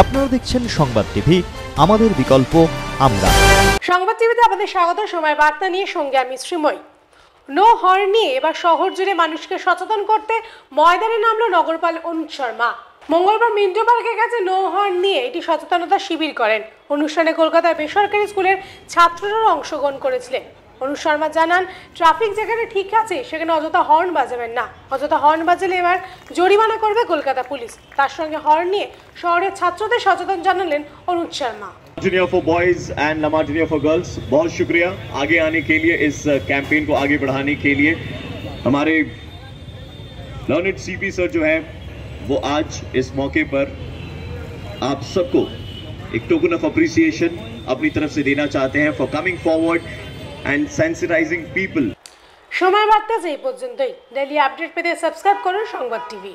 আপনারা দেখছেন সংবাদ টিভি আমাদের বিকল্প আমরা সংবাদ টিভিতে আপনাদের স্বাগত সময় বার্তা নিয়ে সঙ্গে আমি শ্রীময় নো হর্ন নিয়ে এবার শহর জুড়ে মানুষকে সচেতন করতে ময়দানে নামলো নগরপাল অনুজ শর্মা মঙ্গলবার মিন্টো পার্কে গেছে নো হর্ন নিয়ে এটি সচেতনতা শিবির করেন অনুষ্ঠানে কলকাতার বেসরকারি স্কুলের ছাত্ররাও অংশগ্রহণ করেছিলেন অনুপ শর্মা জানান ট্রাফিক যেখানে ঠিক আছে সেখানে অযথা হর্ন বাজাবেন না অযথা হর্ন বাজালে এবার জরিমানা করবে কলকাতা পুলিশ তার সঙ্গে হর্ন নিয়ে শহরের ছাত্রদের সচেতন জানালেন Anup Sharma junior for boys and না জুনিয়র ফর গার্লস বহুত শুক্রিয়া আগে আনে কে লিয়ে ইস ক্যাম্পেইন কো আগে বড়ানে কে লিয়ে হমারে লার্নেড সিপি স্যার জো হ্যায় ও আজ ইস মৌকে পর আপ সবকো এক টোকন অফ অ্যাপ্রিসিয়েশন আপনি তরফ সে দেনা চাহতে হ্যায় for coming forward and sensitizing people সময় বার্তা এই পর্যন্তই ডেলি আপডেট পেতে সাবস্ক্রাইব করুন সংবাদ টিভি